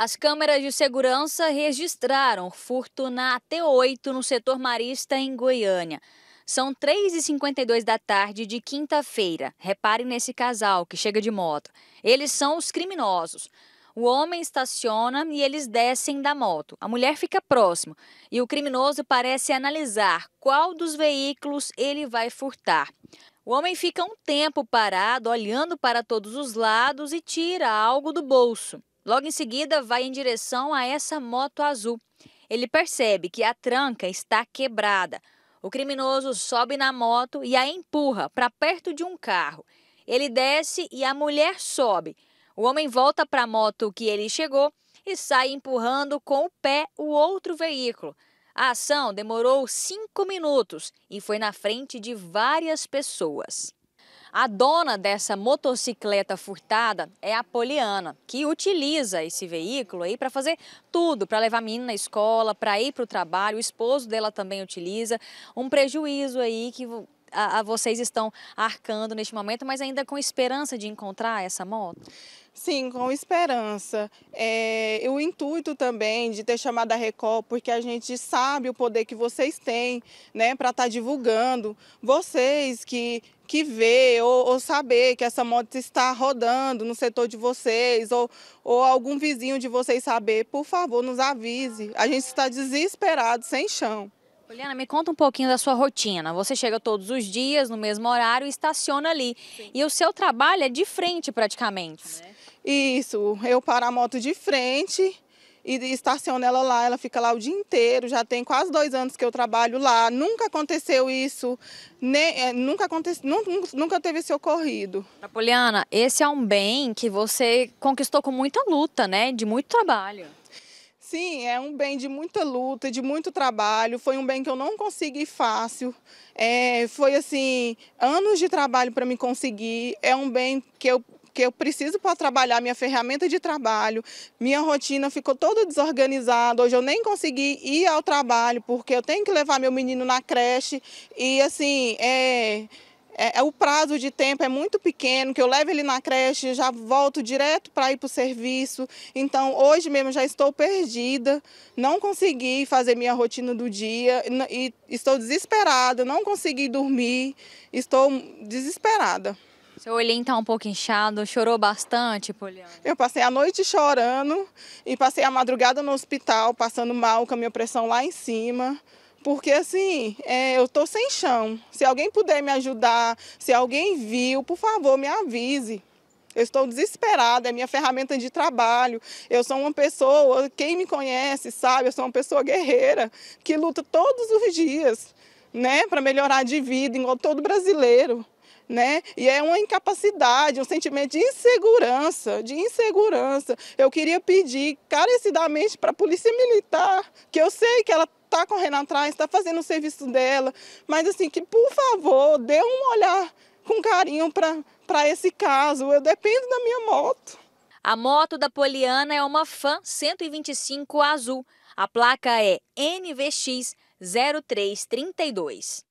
As câmeras de segurança registraram furto na T8 no setor marista em Goiânia. São 3h52 da tarde de quinta-feira. Reparem nesse casal que chega de moto. Eles são os criminosos. O homem estaciona e eles descem da moto. A mulher fica próximo e o criminoso parece analisar qual dos veículos ele vai furtar. O homem fica um tempo parado, olhando para todos os lados e tira algo do bolso. Logo em seguida, vai em direção a essa moto azul. Ele percebe que a tranca está quebrada. O criminoso sobe na moto e a empurra para perto de um carro. Ele desce e a mulher sobe. O homem volta para a moto que ele chegou e sai empurrando com o pé o outro veículo. A ação demorou cinco minutos e foi na frente de várias pessoas. A dona dessa motocicleta furtada é a Poliana, que utiliza esse veículo aí para fazer tudo, para levar a menina na escola, para ir para o trabalho. O esposo dela também utiliza. Um prejuízo aí que a, a vocês estão arcando neste momento, mas ainda com esperança de encontrar essa moto? Sim, com esperança. É, o intuito também de ter chamado a Record, porque a gente sabe o poder que vocês têm né, para estar tá divulgando. Vocês que, que vê ou, ou, saber que essa moto está rodando no setor de vocês, ou, ou algum vizinho de vocês saber, por favor, nos avise. A gente está desesperado, sem chão. Juliana, me conta um pouquinho da sua rotina. Você chega todos os dias, no mesmo horário, e estaciona ali. Sim. E o seu trabalho é de frente, praticamente. Né? Isso, eu paro a moto de frente e estaciono ela lá, ela fica lá o dia inteiro, já tem quase dois anos que eu trabalho lá, nunca aconteceu isso, nem, né, é, nunca, aconteceu. nunca, nunca teve esse ocorrido. Poliana, esse é um bem que você conquistou com muita luta, né, de muito trabalho. Sim, é um bem de muita luta, de muito trabalho. Foi um bem que eu não consegui fácil. É, foi assim anos de trabalho para me conseguir. É um bem que eu que eu preciso para trabalhar minha ferramenta de trabalho. Minha rotina ficou toda desorganizada. Hoje eu nem consegui ir ao trabalho porque eu tenho que levar meu menino na creche e assim é é, é, o prazo de tempo é muito pequeno, que eu levo ele na creche, já volto direto para ir para o serviço. Então, hoje mesmo já estou perdida, não consegui fazer minha rotina do dia e estou desesperada, não consegui dormir, estou desesperada. Seu olhinho está um pouco inchado, chorou bastante, Poliana? Eu passei a noite chorando e passei a madrugada no hospital, passando mal, com a minha pressão lá em cima. Porque assim, é, eu tô sem chão. Se alguém puder me ajudar, se alguém viu, por favor, me avise. Eu estou desesperada, é minha ferramenta de trabalho. Eu sou uma pessoa, quem me conhece sabe, eu sou uma pessoa guerreira que luta todos os dias, né, para melhorar de vida, igual todo brasileiro. Né? E é uma incapacidade, um sentimento de insegurança, de insegurança. Eu queria pedir carecidamente para a Polícia Militar, que eu sei que ela está correndo atrás, está fazendo o serviço dela, mas assim, que por favor, dê um olhar com carinho para esse caso. Eu dependo da minha moto. A moto da Poliana é uma Fan 125 azul. A placa é NVX 0332.